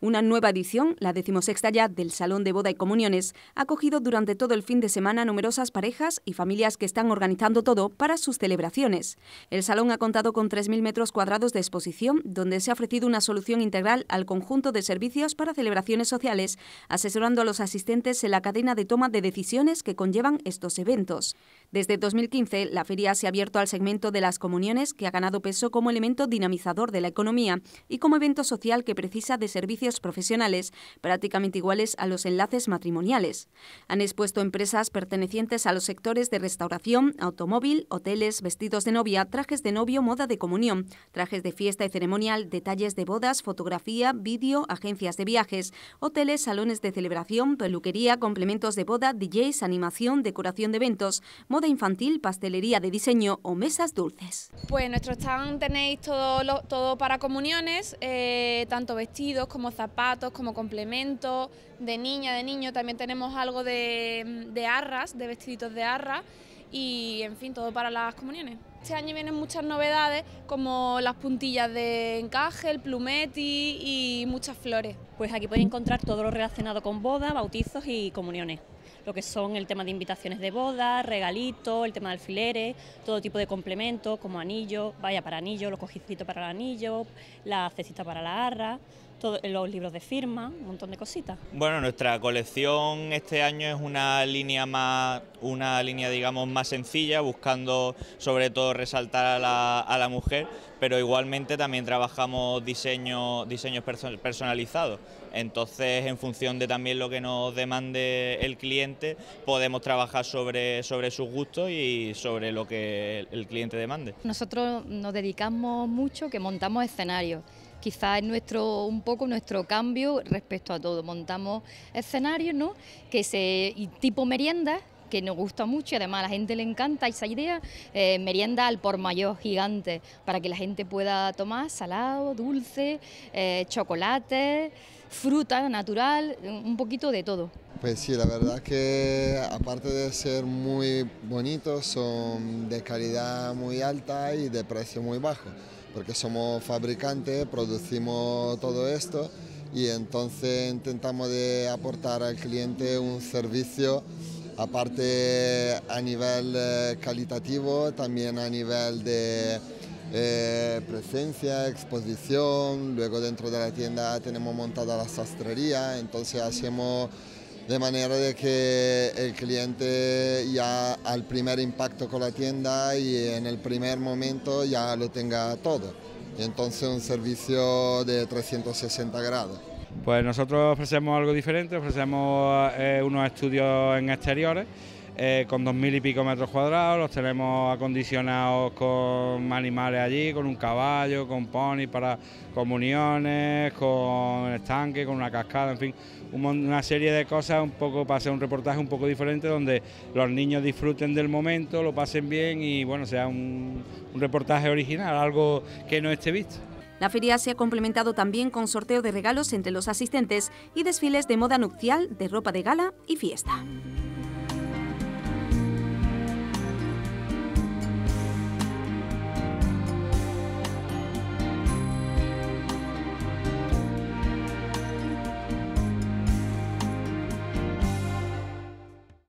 Una nueva edición, la decimosexta ya del Salón de Boda y Comuniones, ha acogido durante todo el fin de semana numerosas parejas y familias que están organizando todo para sus celebraciones. El salón ha contado con 3.000 metros cuadrados de exposición, donde se ha ofrecido una solución integral al conjunto de servicios para celebraciones sociales, asesorando a los asistentes en la cadena de toma de decisiones que conllevan estos eventos. Desde 2015, la feria se ha abierto al segmento de las comuniones, que ha ganado peso como elemento dinamizador de la economía y como evento social que precisa de servicios profesionales prácticamente iguales a los enlaces matrimoniales. Han expuesto empresas pertenecientes a los sectores de restauración, automóvil, hoteles, vestidos de novia, trajes de novio, moda de comunión, trajes de fiesta y ceremonial, detalles de bodas, fotografía, vídeo, agencias de viajes, hoteles, salones de celebración, peluquería, complementos de boda, DJs, animación, decoración de eventos, de infantil, pastelería de diseño o mesas dulces. Pues nuestro stand tenéis todo, todo para comuniones, eh, tanto vestidos como zapatos, como complementos, de niña, de niño, también tenemos algo de, arras, de vestiditos de arras y en fin, todo para las comuniones. Este año vienen muchas novedades como las puntillas de encaje, el plumeti y muchas flores. Pues aquí podéis encontrar todo lo relacionado con bodas, bautizos y comuniones lo que son el tema de invitaciones de boda, regalitos, el tema de alfileres, todo tipo de complementos como anillo, vaya para anillo, los cojicitos para el anillo, la cecita para la arra. Eh, los libros de firma, un montón de cositas. Bueno, nuestra colección este año es una línea más, una línea digamos más sencilla, buscando sobre todo resaltar a la, mujer, pero igualmente también trabajamos diseños personalizados. Entonces, en función de también lo que nos demande el cliente, podemos trabajar sobre, sobre sus gustos y sobre lo que el cliente demande. Nosotros nos dedicamos mucho que montamos escenarios quizás es nuestro, un poco nuestro cambio respecto a todo. Montamos escenarios ¿no? que se, tipo merienda que nos gusta mucho y además a la gente le encanta esa idea, eh, merienda al por mayor gigante, para que la gente pueda tomar salado, dulce, eh, chocolate, fruta natural, un poquito de todo. Pues sí, la verdad que aparte de ser muy bonitos, son de calidad muy alta y de precio muy bajo, porque somos fabricantes, producimos todo esto y entonces intentamos de aportar al cliente un servicio aparte a nivel eh, calitativo, también a nivel de eh, presencia, exposición, luego dentro de la tienda tenemos montada la sastrería, entonces hacemos de manera de que el cliente ya al primer impacto con la tienda y en el primer momento ya lo tenga todo. Entonces un servicio de 360 grados. Pues nosotros ofrecemos algo diferente, ofrecemos eh, unos estudios en exteriores eh, con dos mil y pico metros cuadrados, los tenemos acondicionados con animales allí, con un caballo, con ponis para comuniones, con estanque, con una cascada, en fin, una serie de cosas un poco para hacer un reportaje un poco diferente donde los niños disfruten del momento, lo pasen bien y bueno, sea un, un reportaje original, algo que no esté visto. La feria se ha complementado también con sorteo de regalos entre los asistentes y desfiles de moda nupcial, de ropa de gala y fiesta.